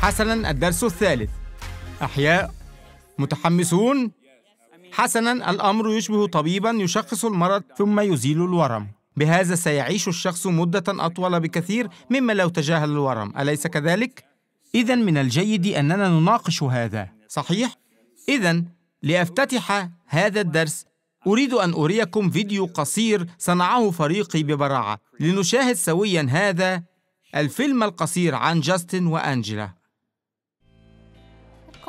حسنا الدرس الثالث أحياء متحمسون حسنا الأمر يشبه طبيبا يشخص المرض ثم يزيل الورم بهذا سيعيش الشخص مدة أطول بكثير مما لو تجاهل الورم أليس كذلك؟ إذا من الجيد أننا نناقش هذا صحيح؟ إذا لأفتتح هذا الدرس أريد أن أريكم فيديو قصير صنعه فريقي ببراعة لنشاهد سويا هذا الفيلم القصير عن جاستن وأنجلا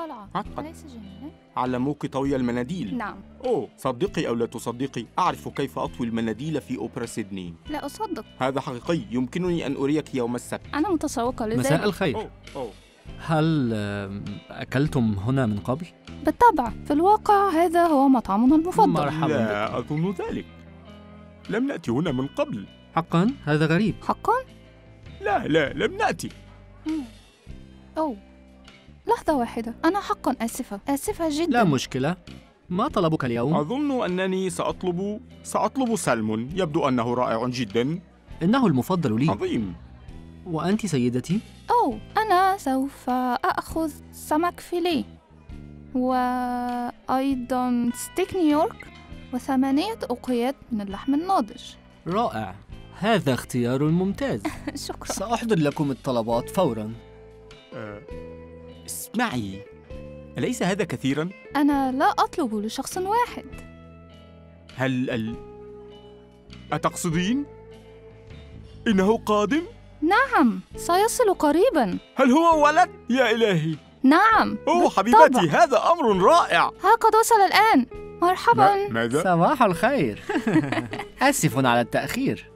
القلعة عقد أليس جنة علموك طوي المناديل نعم أوه صدقي أو لا تصدقي أعرف كيف أطوي المناديل في أوبرا سيدني لا أصدق هذا حقيقي يمكنني أن أريك يوم السبت أنا متسوقة لذلك مساء الخير أوه. أوه. هل أكلتم هنا من قبل؟ بالطبع في الواقع هذا هو مطعمنا المفضل مرحبا لا أظن ذلك لم نأتي هنا من قبل حقا؟ هذا غريب حقا؟ لا لا لم نأتي أوه لحظة واحدة أنا حقا آسفة آسفة جدا لا مشكلة ما طلبك اليوم؟ أظن أنني سأطلب سأطلب سلم يبدو أنه رائع جدا إنه المفضل لي عظيم وأنت سيدتي؟ أو أنا سوف أأخذ سمك فيليه وأيضا ستيك نيويورك وثمانية أوقيات من اللحم الناضج رائع هذا اختيار ممتاز شكرا سأحضر لكم الطلبات فورا آه. اسمعي أليس هذا كثيرا؟ أنا لا أطلب لشخص واحد هل ال... أتقصدين؟ إنه قادم؟ نعم سيصل قريبا هل هو ولد؟ يا إلهي نعم أوه بالطبع. حبيبتي هذا أمر رائع ها قد وصل الآن مرحبا م- ماذا؟ صباح الخير آسف على التأخير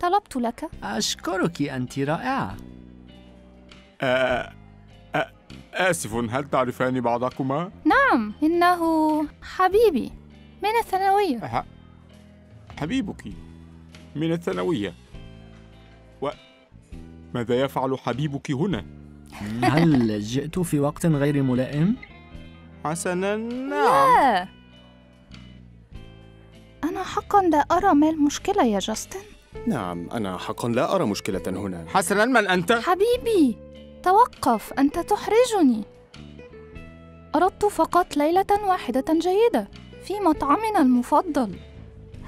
طلبت لك أشكرك أنت رائعة آه آسف هل تعرفان بعضكما؟ نعم إنه حبيبي من الثانوية ح... حبيبك من الثانوية وماذا يفعل حبيبك هنا؟ هل جئت في وقت غير ملائم؟ حسنا نعم لا أنا حقا لا أرى ما المشكلة يا جاستن نعم أنا حقا لا أرى مشكلة هنا حسنا من أنت؟ حبيبي توقف أنت تحرجني أردت فقط ليلة واحدة جيدة في مطعمنا المفضل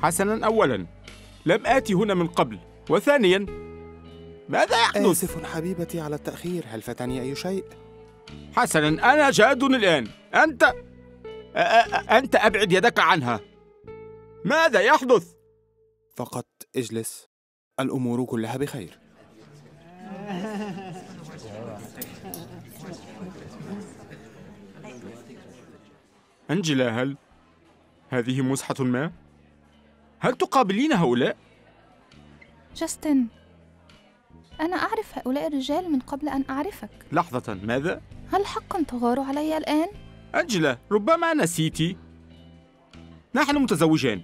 حسنا أولا لم آتي هنا من قبل وثانيا ماذا يحدث؟ آسف حبيبتي على التأخير هل فاتني أي شيء؟ حسنا أنا جاد الآن أنت أنت أبعد يدك عنها ماذا يحدث؟ فقط اجلس الأمور كلها بخير أنجلا هل هذه مزحة ما؟ هل تقابلين هؤلاء؟ جاستن أنا أعرف هؤلاء الرجال من قبل أن أعرفك لحظة ماذا؟ هل حقا تغار علي الآن؟ أنجلا ربما نسيتي نحن متزوجان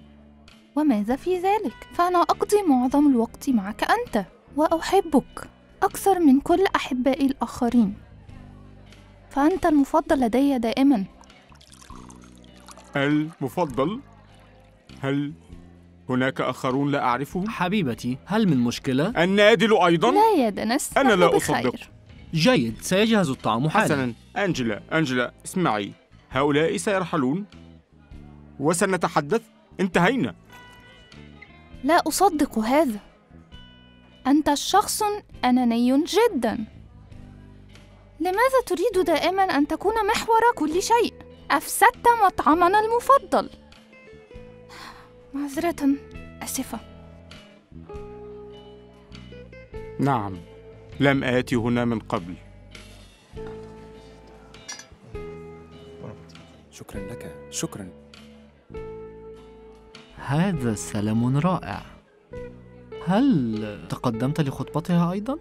وماذا في ذلك؟ فأنا أقضي معظم الوقت معك أنت وأحبك أكثر من كل أحبائي الآخرين فأنت المفضل لدي دائما المفضل هل هناك آخرون لا أعرفهم؟ حبيبتي هل من مشكلة؟ النادل أيضا؟ لا يا دنس أنا لا أصدق جيد سيجهز الطعام حالا حسنا أنجلا أنجلا اسمعي هؤلاء سيرحلون وسنتحدث انتهينا لا أصدق هذا أنت شخص أناني جدا لماذا تريد دائما أن تكون محور كل شيء؟ أفسدت مطعمنا المفضل معذرة آسفة نعم لم آتي هنا من قبل شكرا لك شكرا هذا سلام رائع هل تقدمت لخطبتها أيضاً؟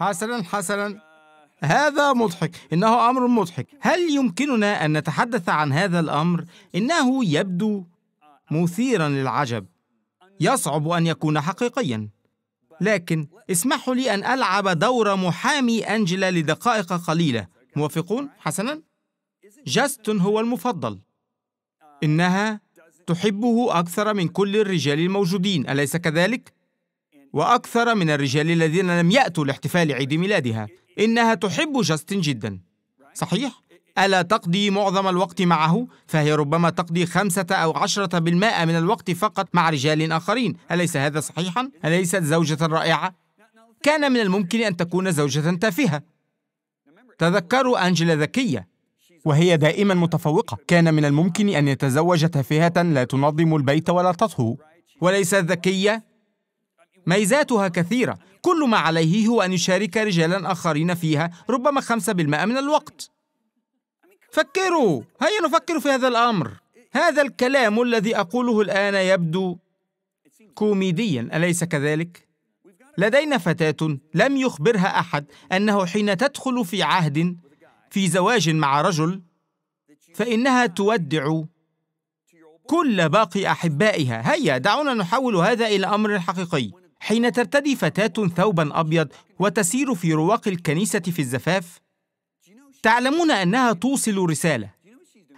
حسنا حسنا هذا مضحك انه امر مضحك هل يمكننا ان نتحدث عن هذا الامر انه يبدو مثيرا للعجب يصعب ان يكون حقيقيا لكن اسمحوا لي ان العب دور محامي انجلا لدقائق قليله موافقون حسنا جاستون هو المفضل انها تحبه اكثر من كل الرجال الموجودين اليس كذلك وأكثر من الرجال الذين لم يأتوا لاحتفال عيد ميلادها إنها تحب جاستن جدا صحيح؟ ألا تقضي معظم الوقت معه؟ فهي ربما تقضي خمسة أو عشرة بالمائة من الوقت فقط مع رجال آخرين أليس هذا صحيحا؟ أليست زوجة رائعة؟ كان من الممكن أن تكون زوجة تافهة تذكروا أنجلا ذكية وهي دائما متفوقة كان من الممكن أن يتزوج تافهة لا تنظم البيت ولا تطهو وليست ذكية ميزاتها كثيرة كل ما عليه هو أن يشارك رجالا آخرين فيها ربما خمسة بالمائة من الوقت فكروا هيا نفكر في هذا الأمر هذا الكلام الذي أقوله الآن يبدو كوميديا أليس كذلك؟ لدينا فتاة لم يخبرها أحد أنه حين تدخل في عهد في زواج مع رجل فإنها تودع كل باقي أحبائها هيا دعونا نحول هذا إلى أمر حقيقي حين ترتدي فتاة ثوبا أبيض وتسير في رواق الكنيسة في الزفاف؟ تعلمون أنها توصل رسالة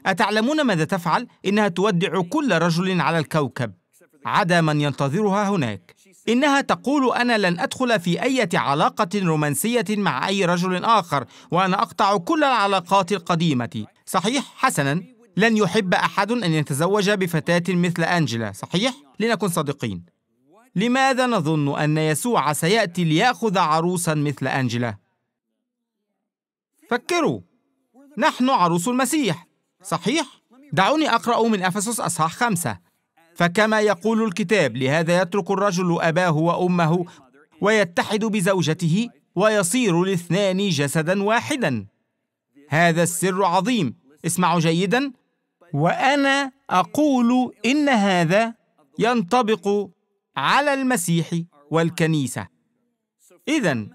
أتعلمون ماذا تفعل؟ إنها تودع كل رجل على الكوكب عدا من ينتظرها هناك إنها تقول أنا لن أدخل في أي علاقة رومانسية مع أي رجل آخر وأنا أقطع كل العلاقات القديمة صحيح؟ حسناً لن يحب أحد أن يتزوج بفتاة مثل أنجلا صحيح؟ لنكن صادقين لماذا نظن أن يسوع سيأتي ليأخذ عروسا مثل أنجلا؟ فكروا نحن عروس المسيح صحيح؟ دعوني أقرأ من أفسس أصحاح خمسة فكما يقول الكتاب لهذا يترك الرجل أباه وأمه ويتحد بزوجته ويصير الاثنان جسدا واحدا هذا السر عظيم اسمعوا جيدا وأنا أقول إن هذا ينطبق على المسيح والكنيسة إذا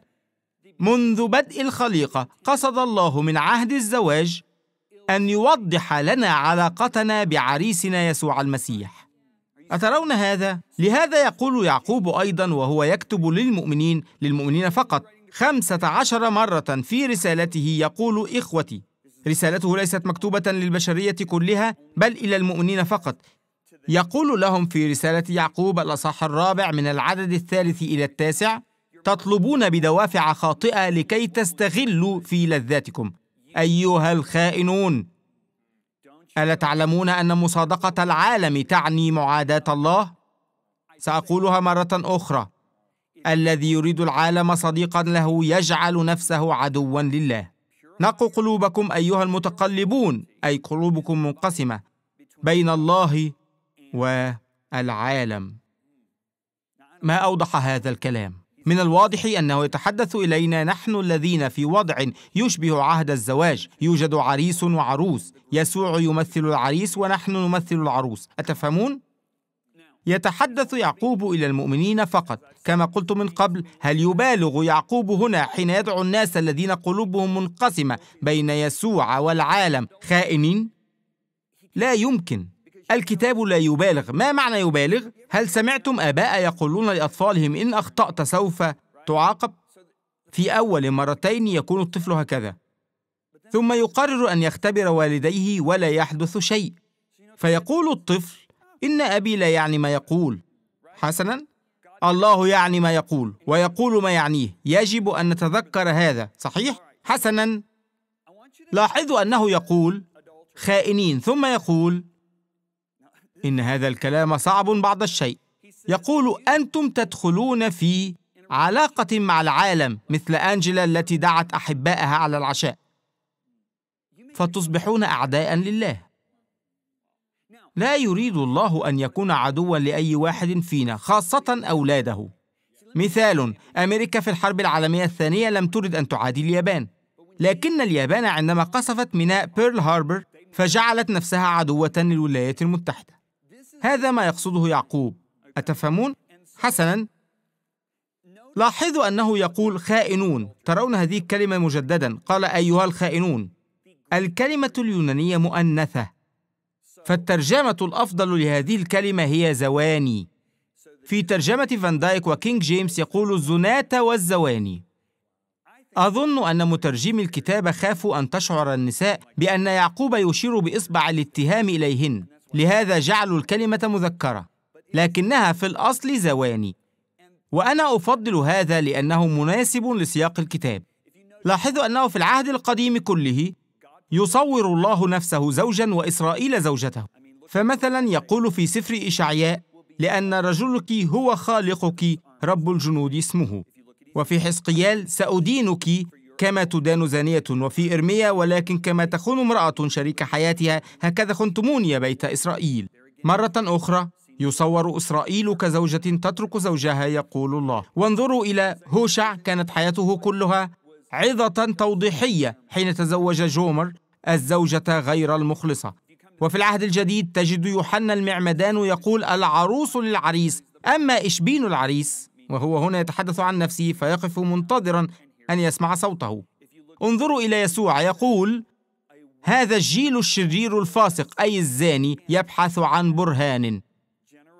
منذ بدء الخليقة قصد الله من عهد الزواج أن يوضح لنا علاقتنا بعريسنا يسوع المسيح أترون هذا؟ لهذا يقول يعقوب أيضا وهو يكتب للمؤمنين للمؤمنين فقط خمسة عشر مرة في رسالته يقول إخوتي رسالته ليست مكتوبة للبشرية كلها بل إلى المؤمنين فقط يقول لهم في رسالة يعقوب الأصح الرابع من العدد الثالث إلى التاسع تطلبون بدوافع خاطئة لكي تستغلوا في لذاتكم أيها الخائنون ألا تعلمون أن مصادقة العالم تعني معاداة الله؟ سأقولها مرة أخرى الذي يريد العالم صديقا له يجعل نفسه عدوا لله نقوا قلوبكم أيها المتقلبون أي قلوبكم منقسمة بين الله والعالم ما اوضح هذا الكلام من الواضح انه يتحدث الينا نحن الذين في وضع يشبه عهد الزواج يوجد عريس وعروس يسوع يمثل العريس ونحن نمثل العروس اتفهمون يتحدث يعقوب الى المؤمنين فقط كما قلت من قبل هل يبالغ يعقوب هنا حين يدعو الناس الذين قلوبهم منقسمه بين يسوع والعالم خائنين لا يمكن الكتاب لا يبالغ ما معنى يبالغ؟ هل سمعتم آباء يقولون لأطفالهم إن أخطأت سوف تعاقب؟ في أول مرتين يكون الطفل هكذا ثم يقرر أن يختبر والديه ولا يحدث شيء فيقول الطفل إن أبي لا يعني ما يقول حسناً الله يعني ما يقول ويقول ما يعنيه يجب أن نتذكر هذا صحيح؟ حسناً لاحظوا أنه يقول خائنين ثم يقول إن هذا الكلام صعب بعض الشيء يقول أنتم تدخلون في علاقة مع العالم مثل أنجلا التي دعت أحبائها على العشاء فتصبحون أعداء لله لا يريد الله أن يكون عدوا لأي واحد فينا خاصة أولاده مثال أمريكا في الحرب العالمية الثانية لم ترد أن تعادي اليابان لكن اليابان عندما قصفت ميناء بيرل هاربر فجعلت نفسها عدوة للولايات المتحدة هذا ما يقصده يعقوب أتفهمون؟ حسنا لاحظوا أنه يقول خائنون ترون هذه الكلمة مجددا قال أيها الخائنون الكلمة اليونانية مؤنثة فالترجمة الأفضل لهذه الكلمة هي زواني في ترجمة فان دايك وكينج جيمس يقول الزنات والزواني أظن أن مترجمي الكتاب خافوا أن تشعر النساء بأن يعقوب يشير بإصبع الاتهام إليهن لهذا جعلوا الكلمة مذكرة لكنها في الأصل زواني وأنا أفضل هذا لأنه مناسب لسياق الكتاب لاحظوا أنه في العهد القديم كله يصور الله نفسه زوجا وإسرائيل زوجته فمثلا يقول في سفر إشعياء لأن رجلك هو خالقك رب الجنود اسمه وفي حسقيال سأدينك كما تدان زانية وفي إرميا ولكن كما تخون امرأة شريك حياتها هكذا خنتموني يا بيت إسرائيل مرة أخرى يصور إسرائيل كزوجة تترك زوجها يقول الله وانظروا إلى هوشع كانت حياته كلها عظة توضيحية حين تزوج جومر الزوجة غير المخلصة وفي العهد الجديد تجد يوحنا المعمدان يقول العروس للعريس أما إشبين العريس وهو هنا يتحدث عن نفسه فيقف منتظرا أن يسمع صوته انظروا إلى يسوع يقول هذا الجيل الشرير الفاسق أي الزاني يبحث عن برهان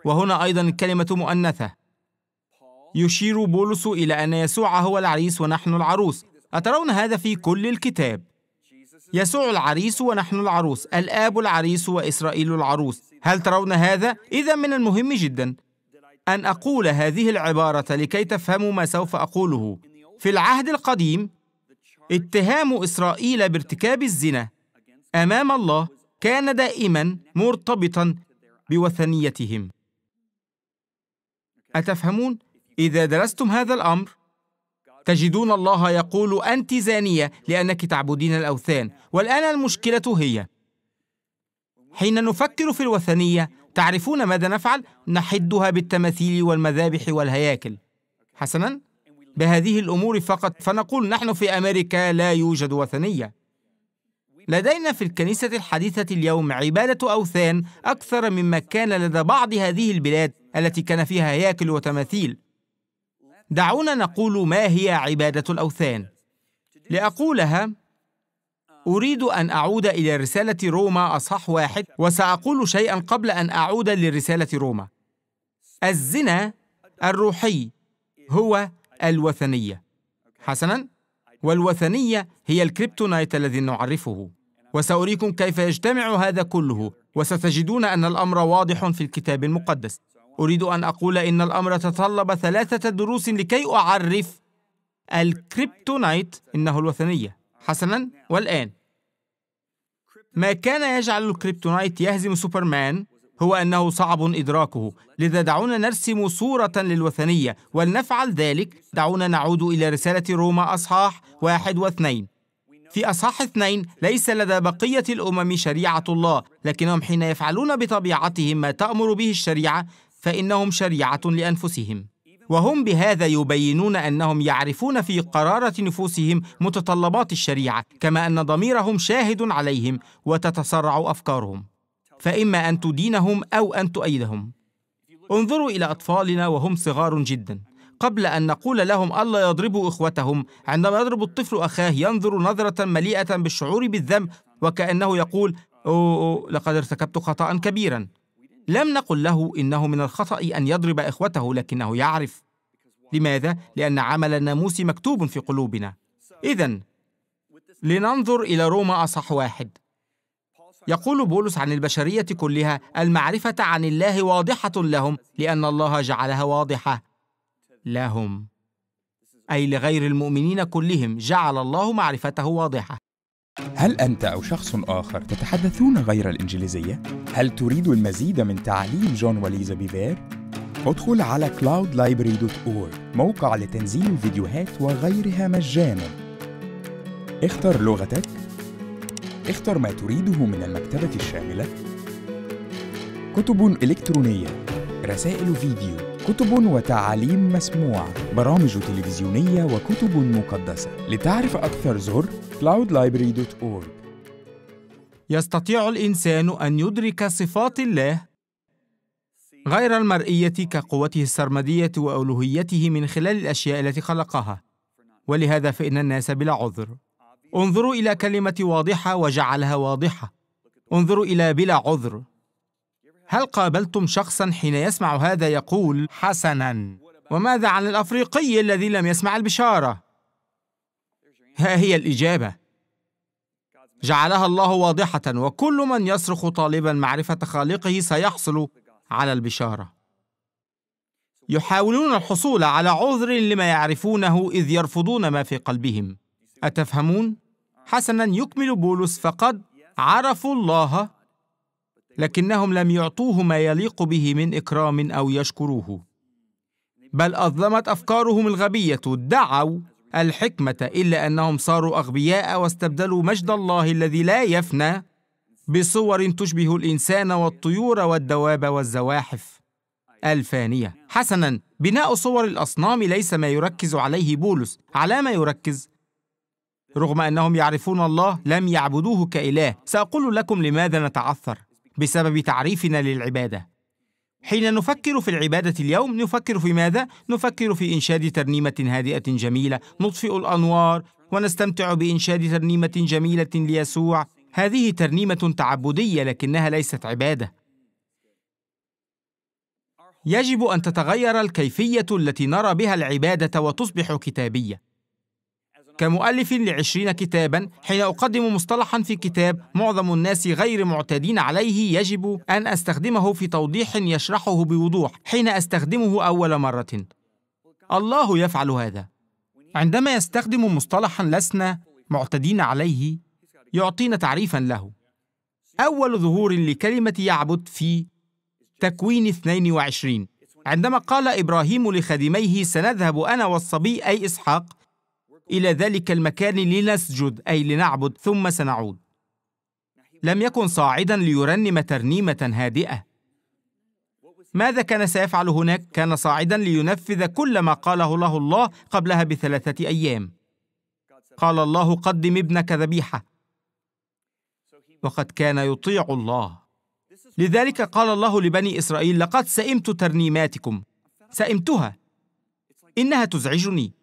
وهنا أيضا الكلمة مؤنثة يشير بولس إلى أن يسوع هو العريس ونحن العروس أترون هذا في كل الكتاب يسوع العريس ونحن العروس الآب العريس وإسرائيل العروس هل ترون هذا؟ إذا من المهم جدا أن أقول هذه العبارة لكي تفهموا ما سوف أقوله في العهد القديم اتهام إسرائيل بارتكاب الزنا أمام الله كان دائما مرتبطا بوثنيتهم أتفهمون؟ إذا درستم هذا الأمر تجدون الله يقول أنت زانية لأنك تعبدين الأوثان والآن المشكلة هي حين نفكر في الوثنية تعرفون ماذا نفعل؟ نحدها بالتماثيل والمذابح والهياكل حسناً؟ بهذه الامور فقط فنقول نحن في امريكا لا يوجد وثنيه لدينا في الكنيسه الحديثه اليوم عباده اوثان اكثر مما كان لدى بعض هذه البلاد التي كان فيها هياكل وتماثيل دعونا نقول ما هي عباده الاوثان لاقولها أريد أن أعود إلى رسالة روما أصح واحد وسأقول شيئا قبل أن أعود لرسالة روما الزنا الروحي هو الوثنية حسنا والوثنية هي الكريبتونايت الذي نعرفه وسأريكم كيف يجتمع هذا كله وستجدون أن الأمر واضح في الكتاب المقدس أريد أن أقول إن الأمر تطلب ثلاثة دروس لكي أعرف الكريبتونايت إنه الوثنية حسنا والآن ما كان يجعل الكريبتونايت يهزم سوبرمان هو أنه صعب إدراكه لذا دعونا نرسم صورة للوثنية ولنفعل ذلك دعونا نعود إلى رسالة روما أصحاح واحد واثنين في أصحاح اثنين ليس لدى بقية الأمم شريعة الله لكنهم حين يفعلون بطبيعتهم ما تأمر به الشريعة فإنهم شريعة لأنفسهم وهم بهذا يبينون أنهم يعرفون في قرارة نفوسهم متطلبات الشريعة كما أن ضميرهم شاهد عليهم وتتسرع أفكارهم فإما أن تدينهم أو أن تؤيدهم انظروا إلى أطفالنا وهم صغار جدا قبل أن نقول لهم ألا يضربوا إخوتهم عندما يضرب الطفل أخاه ينظر نظرة مليئة بالشعور بالذنب وكأنه يقول أوه لقد ارتكبت خطأ كبيرا لم نقل له إنه من الخطأ أن يضرب إخوته لكنه يعرف لماذا؟ لأن عمل الناموس مكتوب في قلوبنا إذا لننظر إلى روما أصح واحد يقول بولس عن البشرية كلها المعرفة عن الله واضحة لهم لأن الله جعلها واضحة لهم أي لغير المؤمنين كلهم جعل الله معرفته واضحة هل أنت أو شخص آخر تتحدثون غير الإنجليزية؟ هل تريد المزيد من تعليم جون وليزا بيبير؟ ادخل على cloudlibrary.org موقع لتنزيل الفيديوهات وغيرها مجاناً اختر لغتك اختر ما تريده من المكتبة الشاملة كتب إلكترونية رسائل فيديو كتب وتعاليم مسموعة برامج تلفزيونية وكتب مقدسة لتعرف أكثر زر cloudlibrary.org يستطيع الإنسان أن يدرك صفات الله غير المرئية كقوته السرمدية وألوهيته من خلال الأشياء التي خلقها ولهذا فإن الناس بلا عذر انظروا الى كلمه واضحه وجعلها واضحه انظروا الى بلا عذر هل قابلتم شخصا حين يسمع هذا يقول حسنا وماذا عن الافريقي الذي لم يسمع البشاره ها هي الاجابه جعلها الله واضحه وكل من يصرخ طالبا معرفه خالقه سيحصل على البشاره يحاولون الحصول على عذر لما يعرفونه اذ يرفضون ما في قلبهم أتفهمون؟ حسنا يكمل بولس فقد عرفوا الله لكنهم لم يعطوه ما يليق به من إكرام أو يشكروه بل أظلمت أفكارهم الغبية دعوا الحكمة إلا أنهم صاروا أغبياء واستبدلوا مجد الله الذي لا يفنى بصور تشبه الإنسان والطيور والدواب والزواحف الفانية حسنا بناء صور الأصنام ليس ما يركز عليه بولس على ما يركز رغم أنهم يعرفون الله لم يعبدوه كإله سأقول لكم لماذا نتعثر بسبب تعريفنا للعبادة حين نفكر في العبادة اليوم نفكر في ماذا؟ نفكر في إنشاد ترنيمة هادئة جميلة نطفئ الأنوار ونستمتع بإنشاد ترنيمة جميلة ليسوع هذه ترنيمة تعبدية لكنها ليست عبادة يجب أن تتغير الكيفية التي نرى بها العبادة وتصبح كتابية كمؤلف لعشرين كتابا حين أقدم مصطلحا في كتاب معظم الناس غير معتادين عليه يجب أن أستخدمه في توضيح يشرحه بوضوح حين أستخدمه أول مرة الله يفعل هذا عندما يستخدم مصطلحا لسنا معتدين عليه يعطينا تعريفا له أول ظهور لكلمة يعبد في تكوين 22 عندما قال إبراهيم لخادميه سنذهب أنا والصبي أي إسحاق إلى ذلك المكان لنسجد أي لنعبد ثم سنعود لم يكن صاعدا ليرنم ترنيمة هادئة ماذا كان سيفعل هناك؟ كان صاعدا لينفذ كل ما قاله له الله قبلها بثلاثة أيام قال الله قدم ابنك ذبيحة وقد كان يطيع الله لذلك قال الله لبني إسرائيل لقد سئمت ترنيماتكم سئمتها إنها تزعجني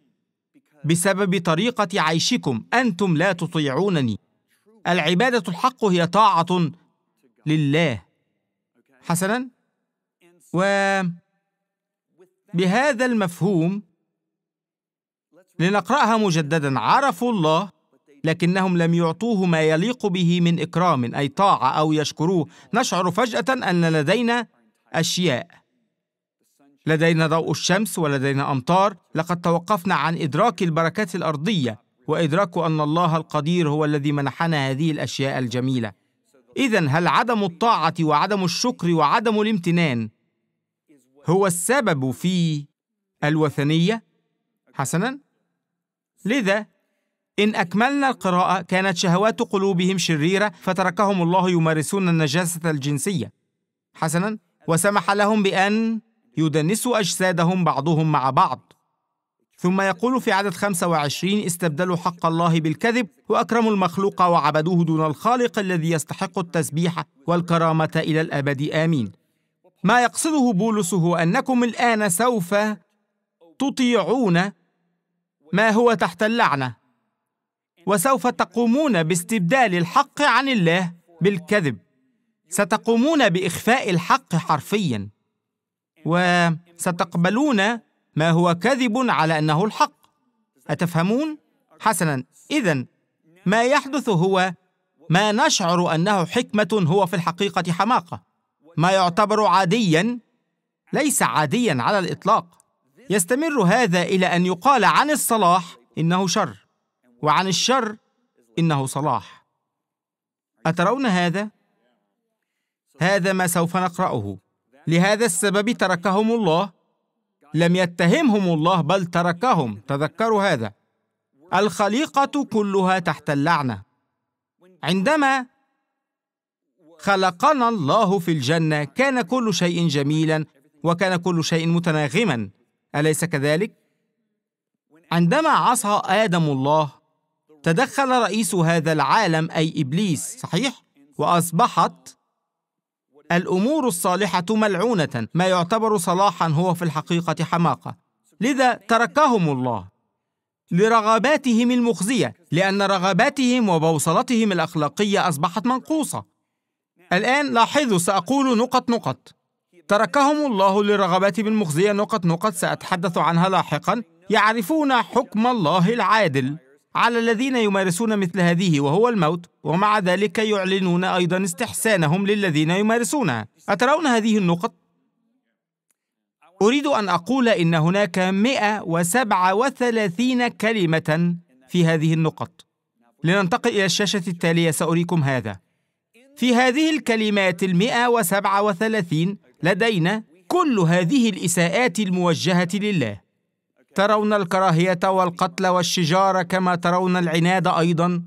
بسبب طريقة عيشكم أنتم لا تطيعونني العبادة الحق هي طاعة لله حسنا و بهذا المفهوم لنقرأها مجددا عرفوا الله لكنهم لم يعطوه ما يليق به من إكرام أي طاعة أو يشكروه نشعر فجأة أن لدينا أشياء لدينا ضوء الشمس ولدينا أمطار لقد توقفنا عن إدراك البركات الأرضية وإدراك أن الله القدير هو الذي منحنا هذه الأشياء الجميلة إذا هل عدم الطاعة وعدم الشكر وعدم الامتنان هو السبب في الوثنية؟ حسنا لذا إن أكملنا القراءة كانت شهوات قلوبهم شريرة فتركهم الله يمارسون النجاسة الجنسية حسنا وسمح لهم بأن يدنس أجسادهم بعضهم مع بعض ثم يقول في عدد 25 استبدلوا حق الله بالكذب وأكرموا المخلوق وعبدوه دون الخالق الذي يستحق التسبيح والكرامة إلى الأبد آمين ما يقصده بولس هو أنكم الآن سوف تطيعون ما هو تحت اللعنة وسوف تقومون باستبدال الحق عن الله بالكذب ستقومون بإخفاء الحق حرفياً وستقبلون ما هو كذب على انه الحق اتفهمون حسنا اذا ما يحدث هو ما نشعر انه حكمه هو في الحقيقه حماقه ما يعتبر عاديا ليس عاديا على الاطلاق يستمر هذا الى ان يقال عن الصلاح انه شر وعن الشر انه صلاح اترون هذا هذا ما سوف نقراه لهذا السبب تركهم الله لم يتهمهم الله بل تركهم تذكروا هذا الخليقه كلها تحت اللعنه عندما خلقنا الله في الجنه كان كل شيء جميلا وكان كل شيء متناغما اليس كذلك عندما عصى ادم الله تدخل رئيس هذا العالم اي ابليس صحيح واصبحت الأمور الصالحة ملعونة ما يعتبر صلاحا هو في الحقيقة حماقة لذا تركهم الله لرغباتهم المخزية لأن رغباتهم وبوصلتهم الأخلاقية أصبحت منقوصة الآن لاحظوا سأقول نقط نقط تركهم الله لرغباتهم المخزية نقط نقط سأتحدث عنها لاحقا يعرفون حكم الله العادل على الذين يمارسون مثل هذه وهو الموت ومع ذلك يعلنون أيضا استحسانهم للذين يمارسونها أترون هذه النقط؟ أريد أن أقول إن هناك 137 كلمة في هذه النقط لننتقل إلى الشاشة التالية سأريكم هذا في هذه الكلمات المئة وسبعة وثلاثين لدينا كل هذه الإساءات الموجهة لله ترون الكراهيه والقتل والشجار كما ترون العناد ايضا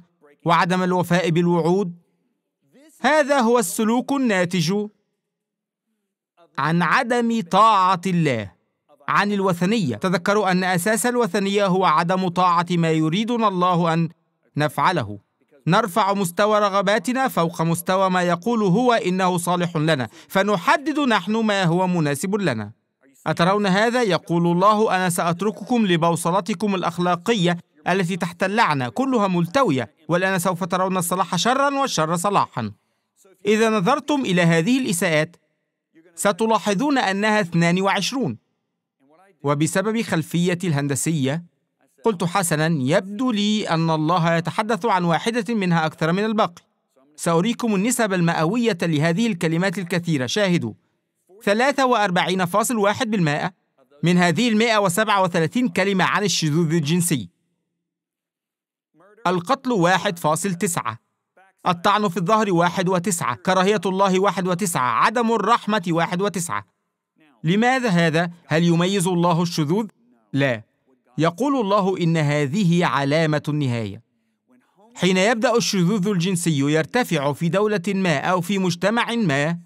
وعدم الوفاء بالوعود هذا هو السلوك الناتج عن عدم طاعه الله عن الوثنيه تذكروا ان اساس الوثنيه هو عدم طاعه ما يريدنا الله ان نفعله نرفع مستوى رغباتنا فوق مستوى ما يقول هو انه صالح لنا فنحدد نحن ما هو مناسب لنا أترون هذا؟ يقول الله أنا سأترككم لبوصلتكم الأخلاقية التي تحت اللعنة كلها ملتوية والآن سوف ترون الصلاح شرا والشر صلاحا إذا نظرتم إلى هذه الإساءات ستلاحظون أنها 22 وبسبب خلفية الهندسية قلت حسنا يبدو لي أن الله يتحدث عن واحدة منها أكثر من الباقي سأريكم النسب المئوية لهذه الكلمات الكثيرة شاهدوا 43.1% من هذه ال 137 كلمة عن الشذوذ الجنسي القتل 1.9 الطعن في الظهر 1.9 كراهية الله 1.9 عدم الرحمة 1.9 لماذا هذا؟ هل يميز الله الشذوذ؟ لا يقول الله إن هذه علامة النهاية حين يبدأ الشذوذ الجنسي يرتفع في دولة ما أو في مجتمع ما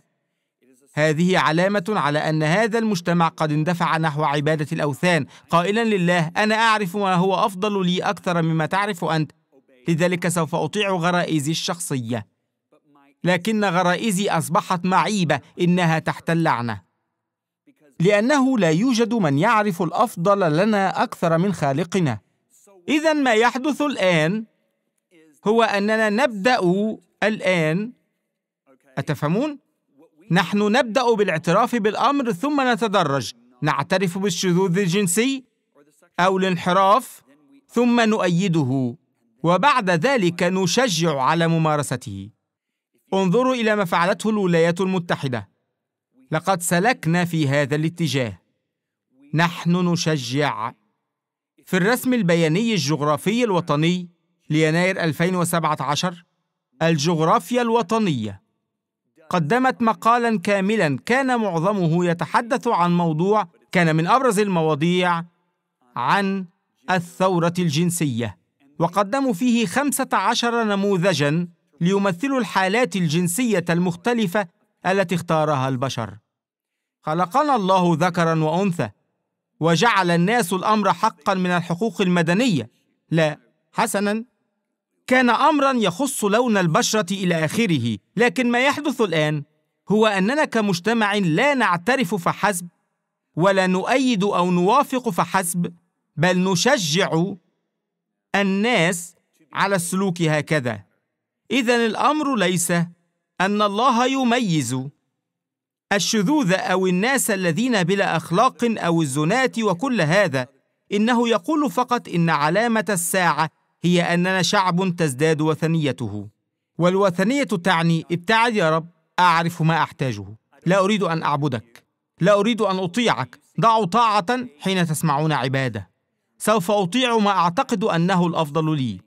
هذه علامة على أن هذا المجتمع قد اندفع نحو عبادة الأوثان قائلا لله أنا أعرف ما هو أفضل لي أكثر مما تعرف أنت لذلك سوف أطيع غرائزي الشخصية لكن غرائزي أصبحت معيبة إنها تحت اللعنة لأنه لا يوجد من يعرف الأفضل لنا أكثر من خالقنا إذا ما يحدث الآن هو أننا نبدأ الآن أتفهمون؟ نحن نبدأ بالاعتراف بالأمر ثم نتدرج نعترف بالشذوذ الجنسي أو الانحراف ثم نؤيده وبعد ذلك نشجع على ممارسته انظروا إلى ما فعلته الولايات المتحدة لقد سلكنا في هذا الاتجاه نحن نشجع في الرسم البياني الجغرافي الوطني ليناير 2017 الجغرافيا الوطنيه قدمت مقالا كاملا كان معظمه يتحدث عن موضوع كان من ابرز المواضيع عن الثوره الجنسيه وقدموا فيه خمسه عشر نموذجا ليمثلوا الحالات الجنسيه المختلفه التي اختارها البشر خلقنا الله ذكرا وانثى وجعل الناس الامر حقا من الحقوق المدنيه لا حسنا كان أمرا يخص لون البشرة إلى آخره لكن ما يحدث الآن هو أننا كمجتمع لا نعترف فحسب ولا نؤيد أو نوافق فحسب بل نشجع الناس على السلوك هكذا إذا الأمر ليس أن الله يميز الشذوذ أو الناس الذين بلا أخلاق أو الزناة وكل هذا إنه يقول فقط إن علامة الساعة هي أننا شعب تزداد وثنيته والوثنية تعني ابتعد يا رب أعرف ما أحتاجه لا أريد أن أعبدك لا أريد أن أطيعك ضعوا طاعة حين تسمعون عبادة سوف أطيع ما أعتقد أنه الأفضل لي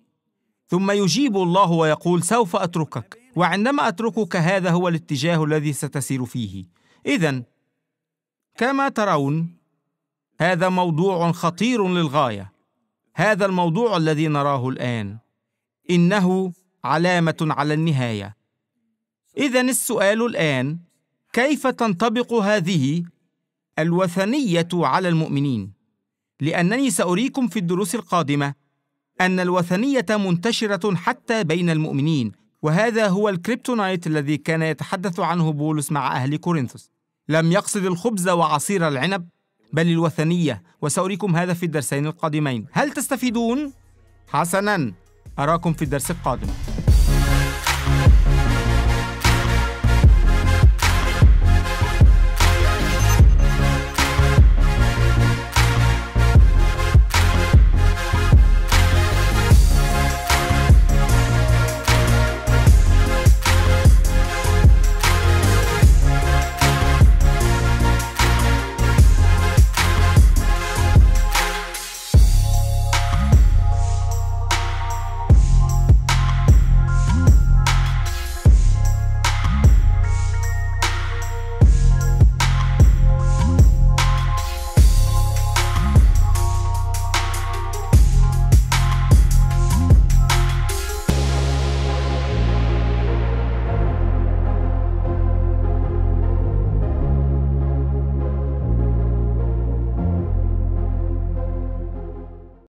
ثم يجيب الله ويقول سوف أتركك وعندما أتركك هذا هو الاتجاه الذي ستسير فيه إذا كما ترون هذا موضوع خطير للغايه هذا الموضوع الذي نراه الآن إنه علامة على النهاية إذا السؤال الآن كيف تنطبق هذه الوثنية على المؤمنين؟ لأنني سأريكم في الدروس القادمة أن الوثنية منتشرة حتى بين المؤمنين وهذا هو الكريبتونايت الذي كان يتحدث عنه بولس مع أهل كورنثوس لم يقصد الخبز وعصير العنب بل الوثنية وسأريكم هذا في الدرسين القادمين هل تستفيدون؟ حسناً أراكم في الدرس القادم